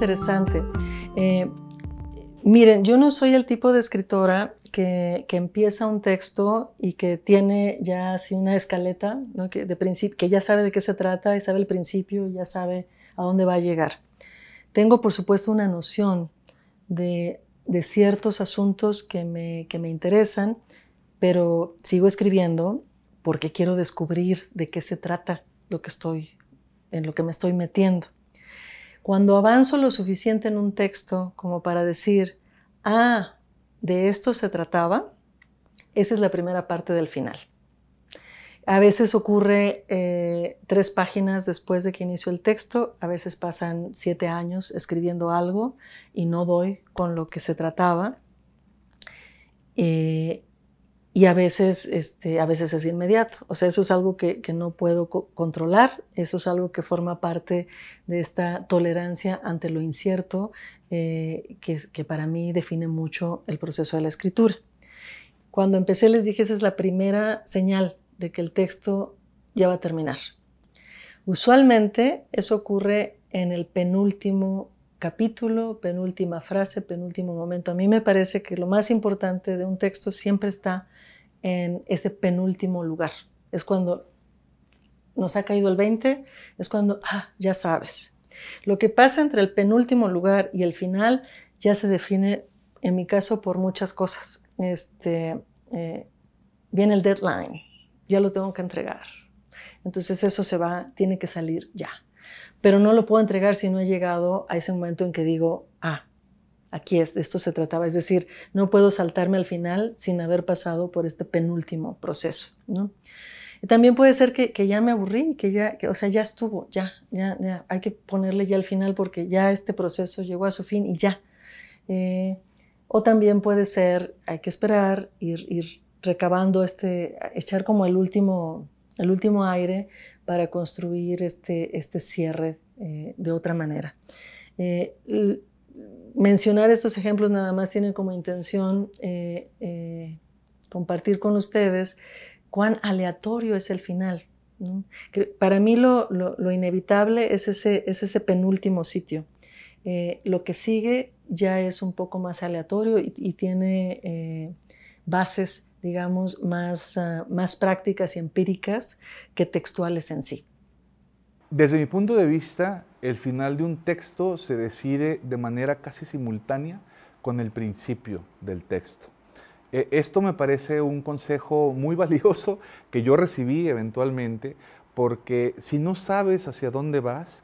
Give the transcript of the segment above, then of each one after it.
interesante. Eh, miren, yo no soy el tipo de escritora que, que, empieza un texto y que tiene ya así una escaleta, ¿no? que, de principio, que ya sabe de qué se trata y sabe el principio y ya sabe a dónde va a llegar. Tengo, por supuesto, una noción de, de ciertos asuntos que me, que me interesan, pero sigo escribiendo porque quiero descubrir de qué se trata lo que estoy, en lo que me estoy metiendo. Cuando avanzo lo suficiente en un texto como para decir, ah, de esto se trataba, esa es la primera parte del final. A veces ocurre eh, tres páginas después de que inicio el texto, a veces pasan siete años escribiendo algo y no doy con lo que se trataba. Eh, y a veces, este, a veces es inmediato. O sea, eso es algo que, no puedo controlar, eso es algo que forma parte de esta tolerancia ante lo incierto eh, que, que para mí define mucho el proceso de la escritura. Cuando empecé les dije, esa es la primera señal de que el texto ya va a terminar. Usualmente eso ocurre en el penúltimo capítulo, penúltima frase, penúltimo momento. A mí me parece que lo más importante de un texto siempre está en ese penúltimo lugar. Es cuando nos ha caído el 20, es cuando, ah, ya sabes. Lo que pasa entre el penúltimo lugar y el final ya se define, en mi caso, por muchas cosas. Este, eh, viene el deadline, ya lo tengo que entregar. Entonces eso se va, tiene que salir ya pero no lo puedo entregar si no he llegado a ese momento en que digo, ah, aquí es, de esto se trataba. Es decir, no puedo saltarme al final sin haber pasado por este penúltimo proceso, ¿no? también puede ser que, que, ya me aburrí, que ya, o sea, ya estuvo, ya, ya, ya, hay que ponerle ya al final porque ya este proceso llegó a su fin y ya. Eh, o también puede ser, hay que esperar, ir, ir recabando este, echar como el último, el último aire para construir este, este cierre eh, de otra manera. Eh, mencionar estos ejemplos nada más tiene como intención eh, compartir con ustedes cuán aleatorio es el final. Para mí lo, inevitable es ese, ese penúltimo sitio. lo que sigue ya es un poco más aleatorio y tiene bases, digamos, ah, más, prácticas y empíricas que textuales en sí. Desde mi punto de vista, el final de un texto se decide de manera casi simultánea con el principio del texto. E, esto me parece un consejo muy valioso que yo recibí eventualmente, porque si no sabes hacia dónde vas,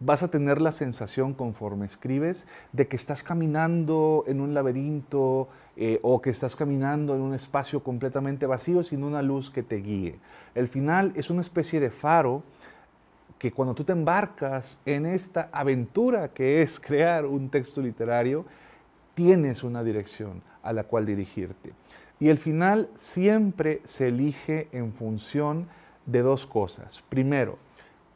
vas a tener la sensación conforme escribes de que estás caminando en un laberinto eh, o que estás caminando en un espacio completamente vacío sin una luz que te guíe. El final es una especie de faro que cuando tú te embarcas en esta aventura que es crear un texto literario, tienes una dirección a la cual dirigirte. Y el final siempre se elige en función de dos cosas. Primero,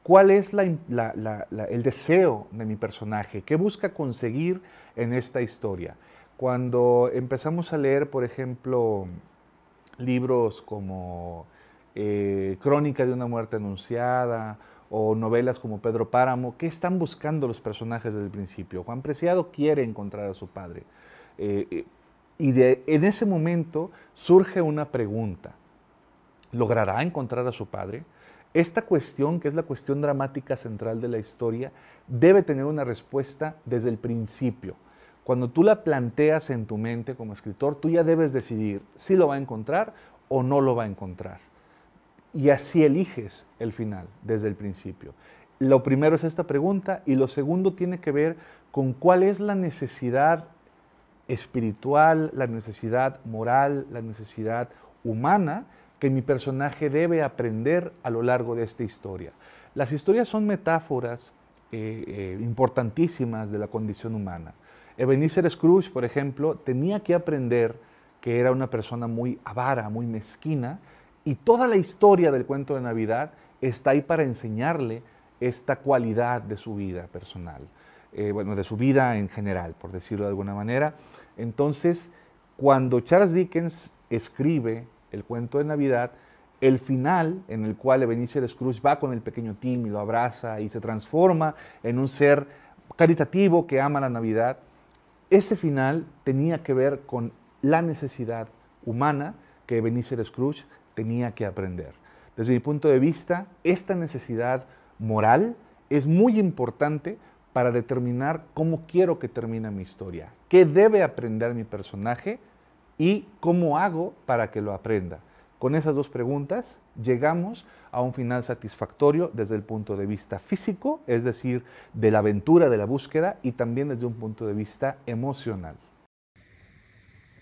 cuál es el deseo de mi personaje, qué busca conseguir en esta historia. Cuando empezamos a leer, por ejemplo, libros como eh, Crónica de una muerte anunciada o novelas como Pedro Páramo, ¿qué están buscando los personajes desde el principio? Juan Preciado quiere encontrar a su padre. Eh, eh, y en ese momento surge una pregunta. ¿Logrará encontrar a su padre? Esta cuestión, que es la cuestión dramática central de la historia, debe tener una respuesta desde el principio. Cuando tú la planteas en tu mente como escritor, tú ya debes decidir si lo va a encontrar o no lo va a encontrar. Y así eliges el final desde el principio. Lo primero es esta pregunta y lo segundo tiene que ver con cuál es la necesidad espiritual, la necesidad moral, la necesidad humana que mi personaje debe aprender a lo largo de esta historia. Las historias son metáforas eh, eh, importantísimas de la condición humana. Ebenezer Scrooge, por ejemplo, tenía que aprender que era una persona muy avara, muy mezquina, y toda la historia del cuento de Navidad está ahí para enseñarle esta cualidad de su vida personal, eh, bueno, de su vida en general, por decirlo de alguna manera. Entonces, cuando Charles Dickens escribe el cuento de Navidad, el final en el cual Ebenezer Scrooge va con el pequeño Tim y lo abraza y se transforma en un ser caritativo que ama la Navidad, ese final tenía que ver con la necesidad humana que Ebenezer Scrooge tenía que aprender. Desde mi punto de vista, esta necesidad moral es muy importante para determinar cómo quiero que termine mi historia, qué debe aprender mi personaje ¿Y cómo hago para que lo aprenda? Con esas dos preguntas llegamos a un final satisfactorio desde el punto de vista físico, es decir, de la aventura, de la búsqueda y también desde un punto de vista emocional.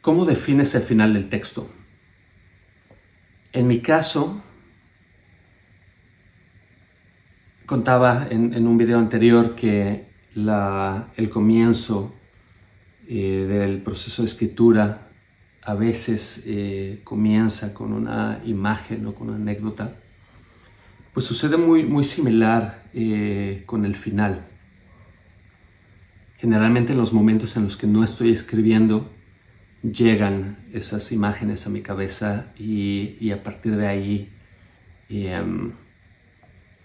¿Cómo defines el final del texto? En mi caso, contaba en, un video anterior que el comienzo eh, del proceso de escritura a veces eh, comienza con una imagen o con una anécdota, pues sucede muy, muy similar eh, con el final. Generalmente en los momentos en los que no estoy escribiendo, llegan esas imágenes a mi cabeza y, a partir de ahí em,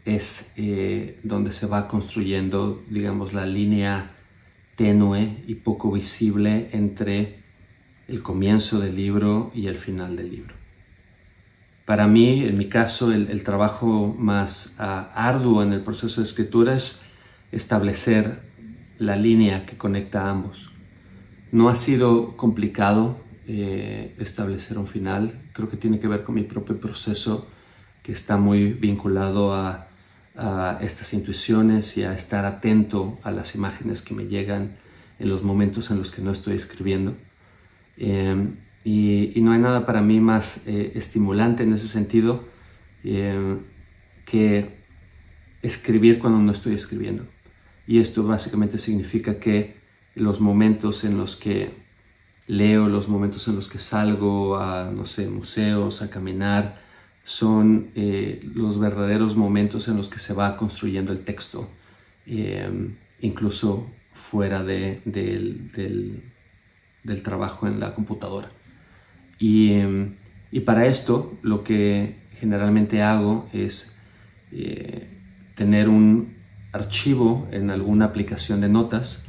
es eh, donde se va construyendo, digamos, la línea tenue y poco visible entre el comienzo del libro y el final del libro. Para mí, en mi caso, el, trabajo más ah, arduo en el proceso de escritura es establecer la línea que conecta a ambos. No ha sido complicado eh, establecer un final, creo que tiene que ver con mi propio proceso que está muy vinculado a estas intuiciones y a estar atento a las imágenes que me llegan en los momentos en los que no estoy escribiendo. Em, y, no hay nada para mí más eh, estimulante en ese sentido em, que escribir cuando no estoy escribiendo. Y esto básicamente significa que los momentos en los que leo, los momentos en los que salgo a, no sé, museos, a caminar, son eh, los verdaderos momentos en los que se va construyendo el texto, em, incluso fuera del, del trabajo en la computadora. Y, para esto lo que generalmente hago es eh, tener un archivo en alguna aplicación de notas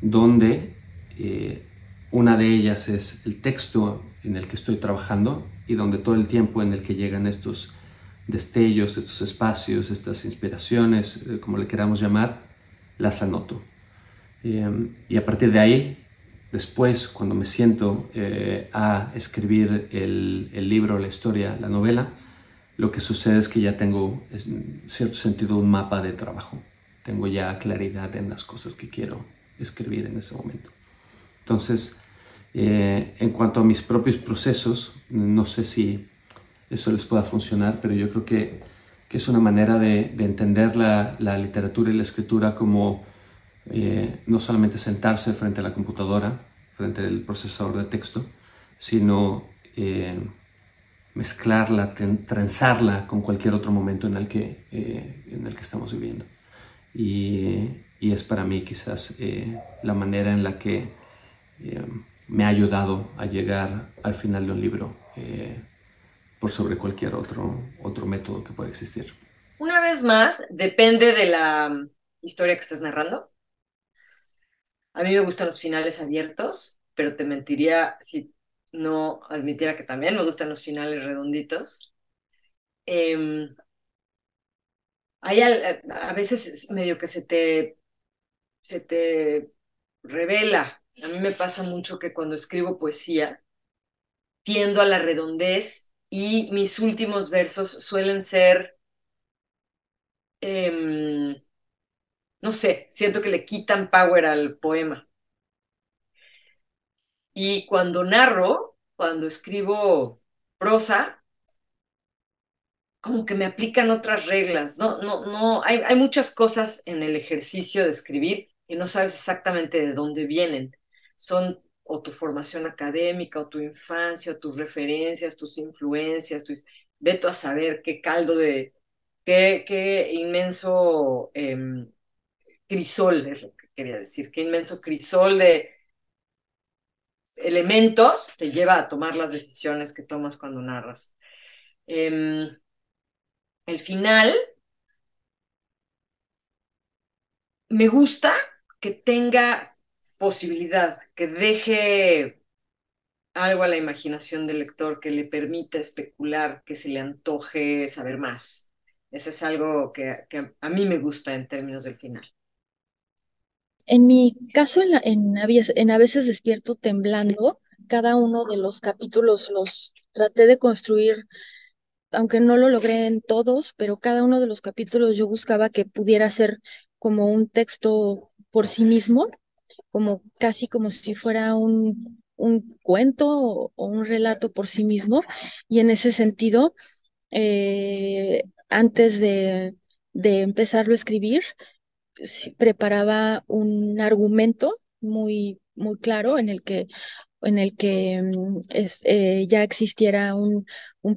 donde eh, una de ellas es el texto en el que estoy trabajando y donde todo el tiempo en el que llegan estos destellos, estos espacios, estas inspiraciones, eh, como le queramos llamar, las anoto. y a partir de ahí Después, cuando me siento eh, a escribir el, libro, la historia, la novela, lo que sucede es que ya tengo, en cierto sentido, un mapa de trabajo. Tengo ya claridad en las cosas que quiero escribir en ese momento. Entonces, eh, en cuanto a mis propios procesos, no sé si eso les pueda funcionar, pero yo creo que, es una manera de, entender la literatura y la escritura como eh, no solamente sentarse frente a la computadora, frente al procesador de texto, sino eh, mezclarla, trenzarla con cualquier otro momento en el que, eh, en el que estamos viviendo. Y, y es para mí quizás la manera en la que me ha ayudado a llegar al final de un libro por sobre cualquier otro, otro método que pueda existir. Una vez más, depende de la historia que estés narrando, a mí me gustan los finales abiertos, pero te mentiría si no admitiera que también me gustan los finales redonditos. Em, hay eh, a, veces medio que se te, se te revela. A mí me pasa mucho que cuando escribo poesía, tiendo a la redondez y mis últimos versos suelen ser... Em, no sé, siento que le quitan power al poema. Y cuando narro, cuando escribo prosa, como que me aplican otras reglas, no, no, no, hay, muchas cosas en el ejercicio de escribir y no sabes exactamente de dónde vienen. Son o tu formación académica, o tu infancia, o tus referencias, tus influencias, tus... veto a saber qué caldo de, qué, qué inmenso em, crisol, es lo que quería decir, qué inmenso crisol de elementos te lleva a tomar las decisiones que tomas cuando narras. Em, el final me gusta que tenga posibilidad, que deje algo a la imaginación del lector que le permita especular, que se le antoje saber más. Ese es algo que a mí me gusta en términos del final. En mi caso, en, A veces despierto temblando, cada uno de los capítulos los traté de construir, aunque no lo logré en todos, pero cada uno de los capítulos yo buscaba que pudiera ser como un texto por sí mismo, como casi como si fuera un, cuento o, un relato por sí mismo. Y en ese sentido, eh, antes de, de empezarlo a escribir, preparaba un argumento muy, muy claro en el que en el que mm, eh, ya existiera un,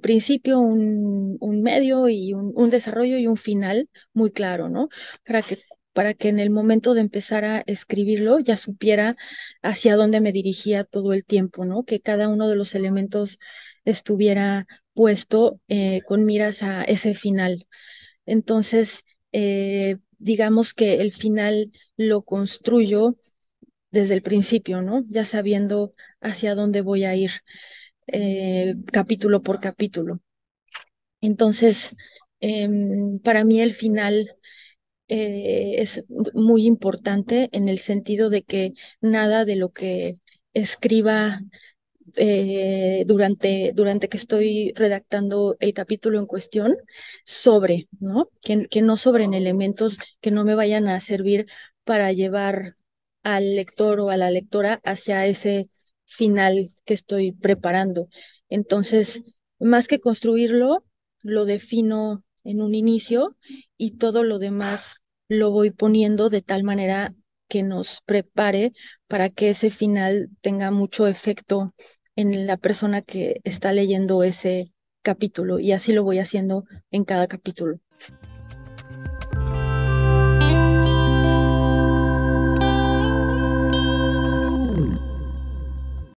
principio, un, un, medio y un, desarrollo y un final muy claro, ¿no? Para que, para que en el momento de empezar a escribirlo ya supiera hacia dónde me dirigía todo el tiempo, ¿no? Que cada uno de los elementos estuviera puesto eh, con miras a ese final. Entonces, eh, digamos que el final lo construyo desde el principio, ¿no? Ya sabiendo hacia dónde voy a ir, eh, capítulo por capítulo. Entonces, em, para mí el final eh, es muy importante en el sentido de que nada de lo que escriba eh, durante, durante que estoy redactando el capítulo en cuestión sobre, ¿no? Que, que no sobren elementos que no me vayan a servir para llevar al lector o a la lectora hacia ese final que estoy preparando. Entonces, más que construirlo, lo defino en un inicio y todo lo demás lo voy poniendo de tal manera que nos prepare para que ese final tenga mucho efecto en la persona que está leyendo ese capítulo y así lo voy haciendo en cada capítulo.